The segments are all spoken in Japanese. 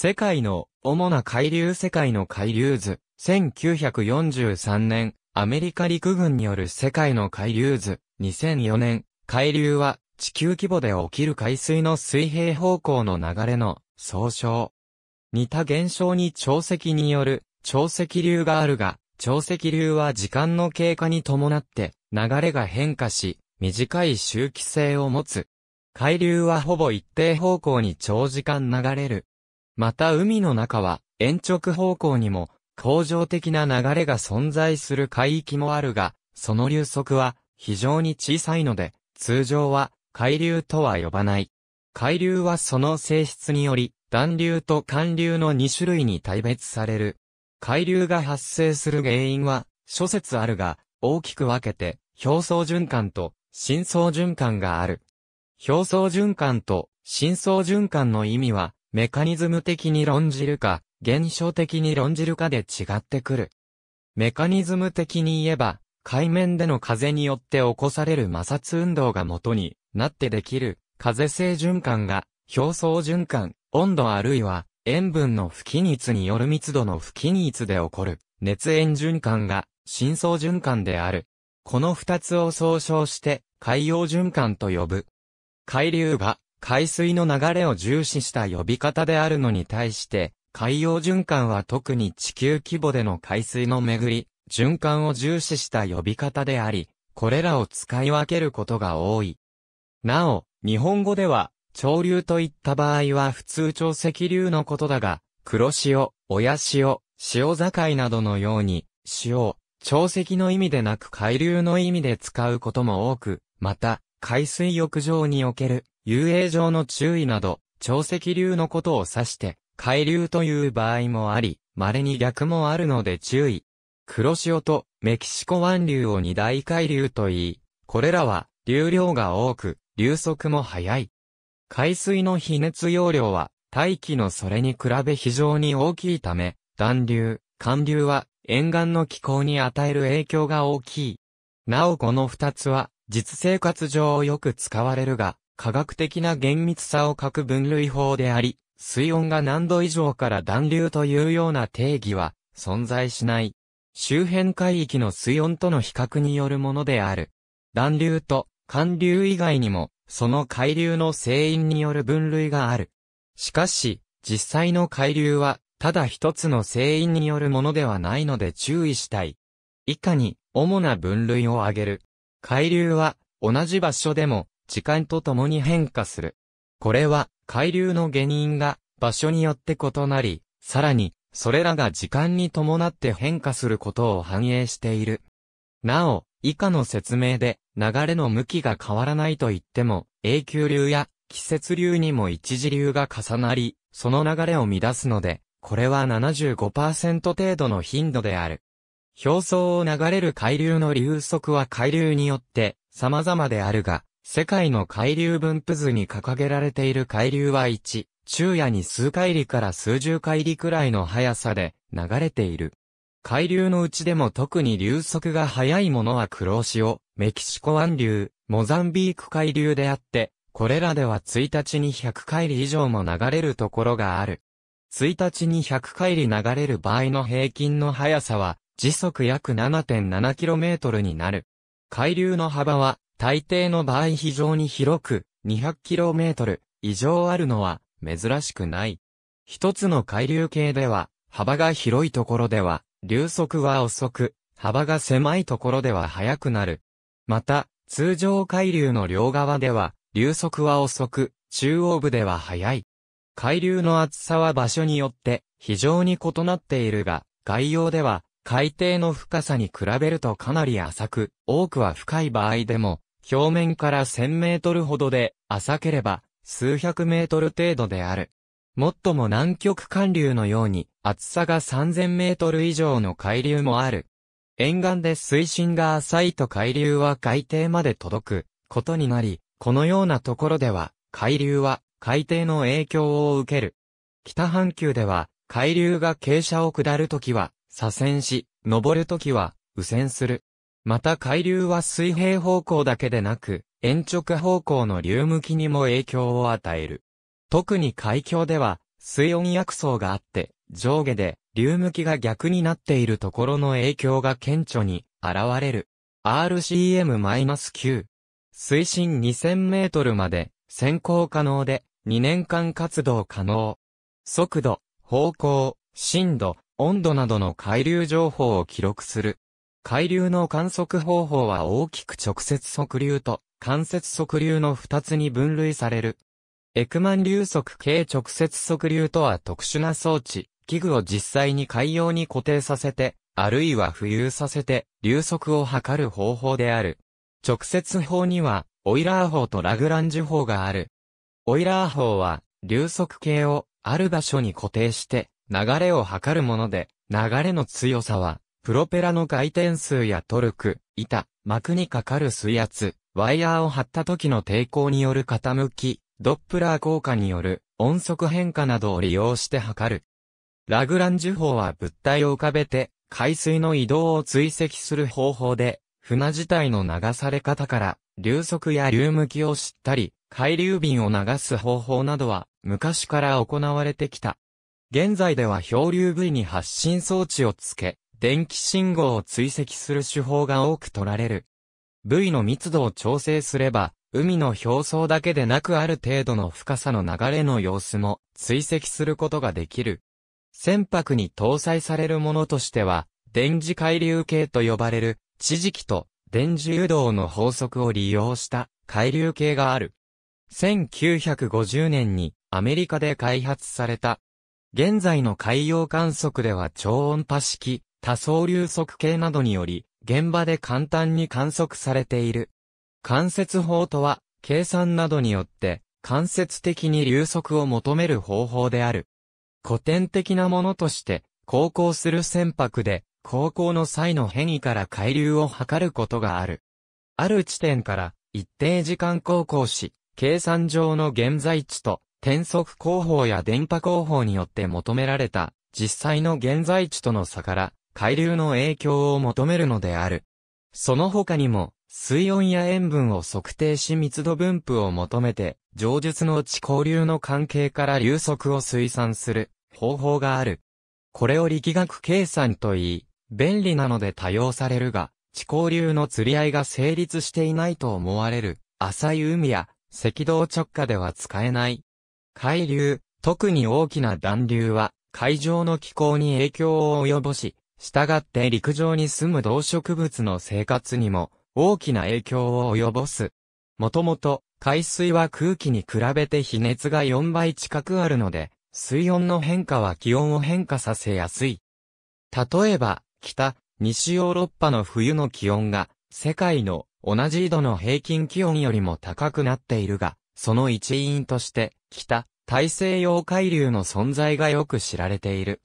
世界の主な海流世界の海流図。1943年、アメリカ陸軍による世界の海流図。2004年、海流は地球規模で起きる海水の水平方向の流れの総称。似た現象に潮汐による潮汐流があるが、潮汐流は時間の経過に伴って流れが変化し、短い周期性を持つ。海流はほぼ一定方向に長時間流れる。また海の中は、延直方向にも、恒常的な流れが存在する海域もあるが、その流速は非常に小さいので、通常は海流とは呼ばない。海流はその性質により、暖流と寒流の2種類に大別される。海流が発生する原因は、諸説あるが、大きく分けて、表層循環と深層循環がある。表層循環と深層循環の意味は、メカニズム的に論じるか、現象的に論じるかで違ってくる。メカニズム的に言えば、海面での風によって起こされる摩擦運動が元になってできる風性循環が表層循環、温度あるいは塩分の不均一による密度の不均一で起こる熱塩循環が深層循環である。この二つを総称して海洋循環と呼ぶ。海流が海水の流れを重視した呼び方であるのに対して、海洋循環は特に地球規模での海水の巡り、循環を重視した呼び方であり、これらを使い分けることが多い。なお、日本語では、潮流といった場合は普通潮汐流のことだが、黒潮、親潮、潮境などのように、潮、潮汐の意味でなく海流の意味で使うことも多く、また、海水浴場における遊泳上の注意など、潮汐流のことを指して、海流という場合もあり、稀に逆もあるので注意。黒潮とメキシコ湾流を二大海流と言い、これらは流量が多く、流速も速い。海水の比熱容量は大気のそれに比べ非常に大きいため、暖流、寒流は沿岸の気候に与える影響が大きい。なおこの二つは実生活上よく使われるが、科学的な厳密さを欠く分類法であり、水温が何度以上から暖流というような定義は存在しない。周辺海域の水温との比較によるものである。暖流と寒流以外にも、その海流の成因による分類がある。しかし、実際の海流は、ただ一つの成因によるものではないので注意したい。以下に、主な分類を挙げる。海流は、同じ場所でも、時間とともに変化する。これは、海流の原因が場所によって異なり、さらに、それらが時間に伴って変化することを反映している。なお、以下の説明で、流れの向きが変わらないと言っても、永久流や季節流にも一時流が重なり、その流れを乱すので、これは75%程度の頻度である。表層を流れる海流の流速は海流によって様々であるが、世界の海流分布図に掲げられている海流は1、昼夜に数海里から数十海里くらいの速さで流れている。海流のうちでも特に流速が速いものは黒潮、メキシコ湾流、モザンビーク海流であって、これらでは1日に100海里以上も流れるところがある。1日に100海里流れる場合の平均の速さは、時速約 7.7km になる。海流の幅は大抵の場合非常に広く、200km 以上あるのは珍しくない。一つの海流系では、幅が広いところでは、流速は遅く、幅が狭いところでは速くなる。また、通常海流の両側では、流速は遅く、中央部では速い。海流の厚さは場所によって非常に異なっているが、概要では海底の深さに比べるとかなり浅く、多くは深い場合でも表面から1000メートルほどで、浅ければ数百メートル程度である。もっとも南極寒流のように、厚さが3000メートル以上の海流もある。沿岸で水深が浅いと海流は海底まで届くことになり、このようなところでは、海流は海底の影響を受ける。北半球では、海流が傾斜を下るときは、左遷し、登るときは、右遷する。また海流は水平方向だけでなく、延直方向の流向きにも影響を与える。特に海峡では、水温薬層があって、上下で流向きが逆になっているところの影響が顕著に現れる。RCM-9 水深2000メートルまで先行可能で2年間活動可能。速度、方向、深度、温度などの海流情報を記録する。海流の観測方法は大きく直接測流と間接測流の二つに分類される。エクマン流速系直接測流とは特殊な装置、器具を実際に海洋に固定させて、あるいは浮遊させて、流速を測る方法である。直接法には、オイラー法とラグランジュ法がある。オイラー法は、流速計をある場所に固定して、流れを測るもので、流れの強さは、プロペラの回転数やトルク、板、膜にかかる水圧、ワイヤーを張った時の抵抗による傾き、ドップラー効果による音速変化などを利用して測る。ラグランジュ法は物体を浮かべて海水の移動を追跡する方法で、船自体の流され方から、流速や流向きを知ったり、海流便を流す方法などは、昔から行われてきた。現在では漂流部位に発信装置をつけ、電気信号を追跡する手法が多く取られる。部位の密度を調整すれば、海の表層だけでなくある程度の深さの流れの様子も追跡することができる。船舶に搭載されるものとしては、電磁海流計と呼ばれる地磁気と電磁誘導の法則を利用した海流計がある。1950年にアメリカで開発された。現在の海洋観測では超音波式多層流速計などにより、現場で簡単に観測されている。関節法とは、計算などによって、間接的に流速を求める方法である。古典的なものとして、航行する船舶で、航行の際の変異から海流を測ることがある。ある地点から一定時間航行し、計算上の現在地と転速工法や電波工法によって求められた実際の現在地との差から海流の影響を求めるのである。その他にも、水温や塩分を測定し密度分布を求めて、上述の地交流の関係から流速を推算する方法がある。これを力学計算と言い、便利なので多用されるが、地交流の釣り合いが成立していないと思われる、浅い海や赤道直下では使えない。海流、特に大きな暖流は、海上の気候に影響を及ぼし、したがって陸上に住む動植物の生活にも大きな影響を及ぼす。もともと海水は空気に比べて比熱が4倍近くあるので、水温の変化は気温を変化させやすい。例えば、北、西ヨーロッパの冬の気温が、世界の同じ緯度の平均気温よりも高くなっているが、その一因として、北、大西洋海流の存在がよく知られている。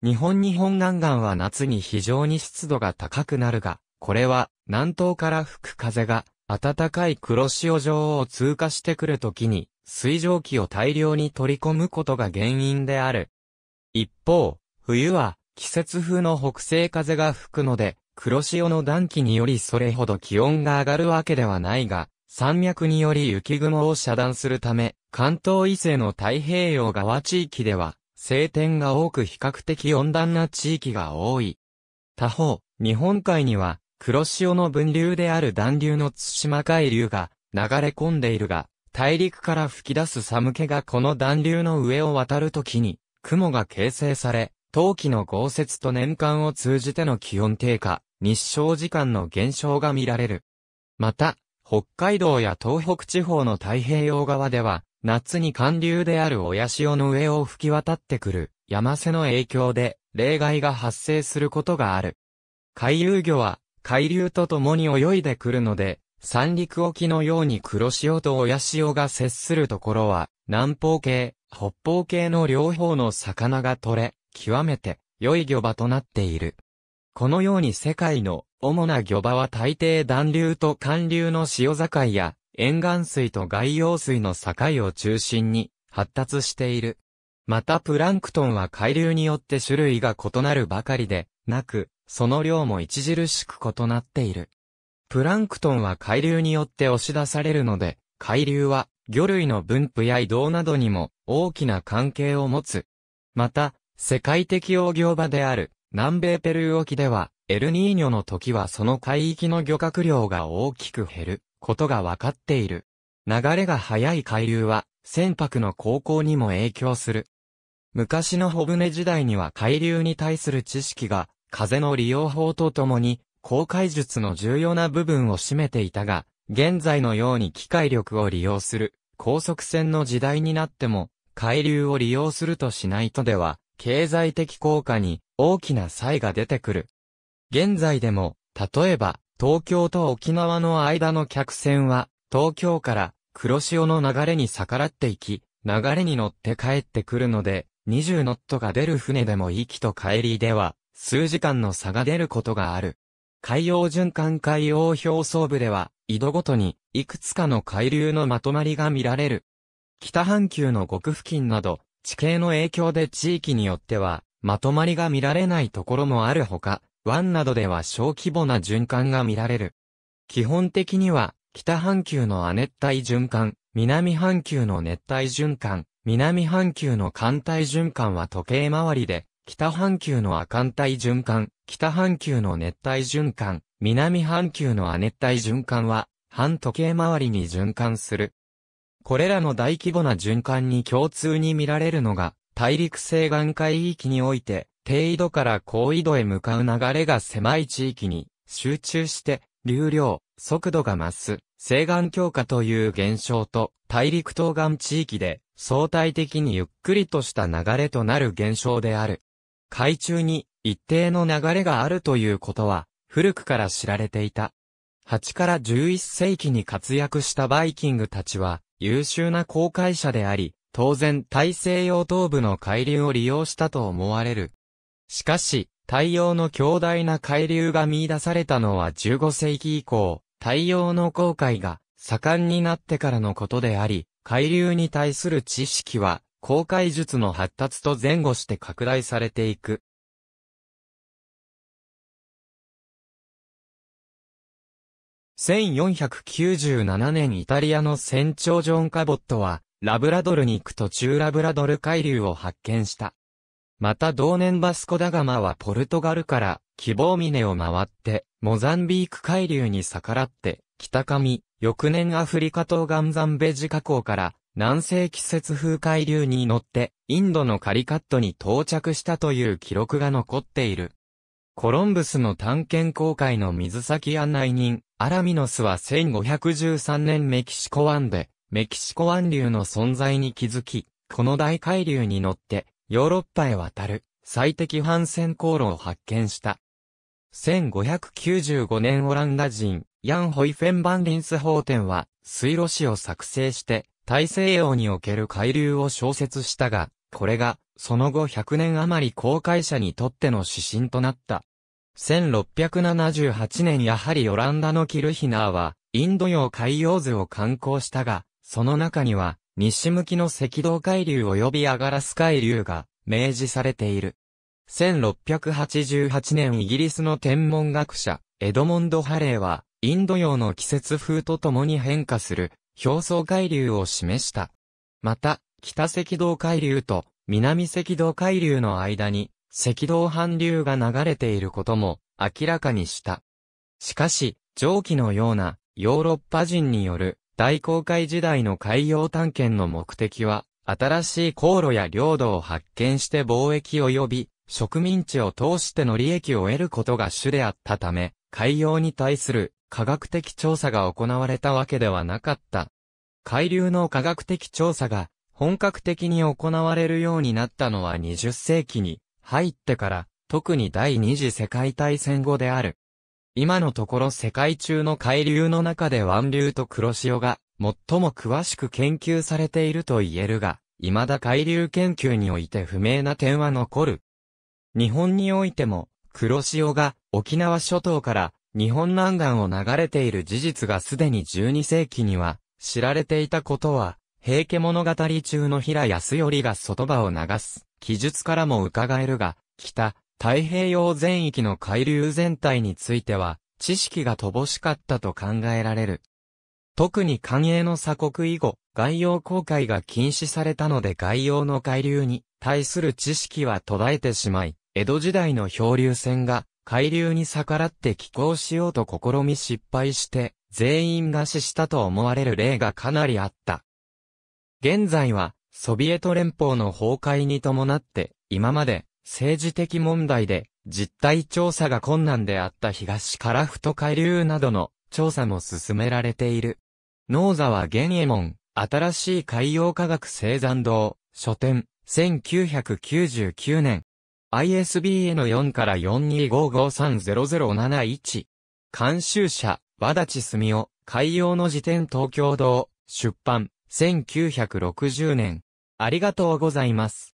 日本日本南岸は夏に非常に湿度が高くなるが、これは南東から吹く風が暖かい黒潮上を通過してくるときに水蒸気を大量に取り込むことが原因である。一方、冬は季節風の北西風が吹くので、黒潮の暖気によりそれほど気温が上がるわけではないが、山脈により雪雲を遮断するため、関東以西の太平洋側地域では、晴天が多く比較的温暖な地域が多い。他方、日本海には、黒潮の分流である暖流の津島海流が流れ込んでいるが、大陸から吹き出す寒気がこの暖流の上を渡るときに、雲が形成され、冬季の豪雪と年間を通じての気温低下、日照時間の減少が見られる。また、北海道や東北地方の太平洋側では、夏に寒流である親潮の上を吹き渡ってくる、山瀬の影響で、例外が発生することがある。海遊魚は、海流と共に泳いでくるので、三陸沖のように黒潮と親潮が接するところは、南方系、北方系の両方の魚が取れ、極めて良い魚場となっている。このように世界の主な魚場は大抵暖流と寒流の潮境や沿岸水と外洋水の境を中心に発達している。またプランクトンは海流によって種類が異なるばかりで、なく、その量も著しく異なっている。プランクトンは海流によって押し出されるので、海流は魚類の分布や移動などにも大きな関係を持つ。また、世界的養業場である南米ペルー沖では、エルニーニョの時はその海域の漁獲量が大きく減る。ことが分かっている。流れが速い海流は、船舶の航行にも影響する。昔の小舟時代には海流に対する知識が、風の利用法とともに、航海術の重要な部分を占めていたが、現在のように機械力を利用する、高速船の時代になっても、海流を利用するとしないとでは、経済的効果に大きな差異が出てくる。現在でも、例えば、東京と沖縄の間の客船は、東京から黒潮の流れに逆らっていき、流れに乗って帰ってくるので、20ノットが出る船でも行きと帰りでは、数時間の差が出ることがある。海洋循環海洋表層部では、井戸ごとに、いくつかの海流のまとまりが見られる。北半球の極付近など、地形の影響で地域によっては、まとまりが見られないところもあるほか、湾などでは小規模な循環が見られる。基本的には、北半球の亜熱帯循環、南半球の熱帯循環、南半球の寒帯循環は時計回りで、北半球の亜寒帯循環、北半球の熱帯循環、南半球の亜熱帯循環は、半時計回りに循環する。これらの大規模な循環に共通に見られるのが、大陸西岸海域において、低緯度から高緯度へ向かう流れが狭い地域に集中して流量、速度が増す、西岸強化という現象と、大陸東岸地域で相対的にゆっくりとした流れとなる現象である。海中に一定の流れがあるということは、古くから知られていた。8から11世紀に活躍したバイキングたちは、優秀な航海者であり、当然大西洋東部の海流を利用したと思われる。しかし、太陽の強大な海流が見出されたのは15世紀以降、太陽の航海が盛んになってからのことであり、海流に対する知識は、航海術の発達と前後して拡大されていく。1497年イタリアの船長ジョン・カボットは、ラブラドルに行く途中ラブラドル海流を発見した。また同年バスコダガマはポルトガルから希望峰を回って、モザンビーク海流に逆らって、北上、翌年アフリカ東岸ザンベジ河口から南西季節風海流に乗って、インドのカリカットに到着したという記録が残っている。コロンブスの探検公開の水先案内人、アラミノスは1513年メキシコ湾で、メキシコ湾流の存在に気づき、この大海流に乗って、ヨーロッパへ渡る最適反戦航路を発見した。1595年オランダ人、ヤン・ホイフェンバンリンス法典は、水路史を作成して、大西洋における海流を小説したが、これが、その後100年余り公開者にとっての指針となった。1678年やはりオランダのキルヒナーは、インド洋海洋図を観光したが、その中には、西向きの赤道海流及びアガラス海流が明示されている。1688年イギリスの天文学者、エドモンド・ハレーは、インド洋の季節風とともに変化する表層海流を示した。また、北赤道海流と南赤道海流の間に赤道反流が流れていることも明らかにした。しかし、上記のようなヨーロッパ人による大航海時代の海洋探検の目的は、新しい航路や領土を発見して貿易及び植民地を通しての利益を得ることが主であったため、海洋に対する科学的調査が行われたわけではなかった。海流の科学的調査が本格的に行われるようになったのは20世紀に入ってから、特に第二次世界大戦後である。今のところ世界中の海流の中で湾流と黒潮が最も詳しく研究されていると言えるが、未だ海流研究において不明な点は残る。日本においても、黒潮が沖縄諸島から日本南岸を流れている事実がすでに12世紀には知られていたことは、平家物語中の平安頼が外場を流す記述からも伺えるが、北、太平洋全域の海流全体については、知識が乏しかったと考えられる。特に官営の鎖国以後、外洋航海が禁止されたので外洋の海流に対する知識は途絶えてしまい、江戸時代の漂流船が海流に逆らって寄港しようと試み失敗して、全員餓死したと思われる例がかなりあった。現在は、ソビエト連邦の崩壊に伴って、今まで政治的問題で実態調査が困難であった東樺太海流などの調査も進められている。農沢玄右衛門、新しい海洋科学生山堂、書店、1999年。ISBN 4から4 2 5 5 3 0 0 7 1監修者、和立澄夫、海洋の辞典東京堂、出版、1960年。ありがとうございます。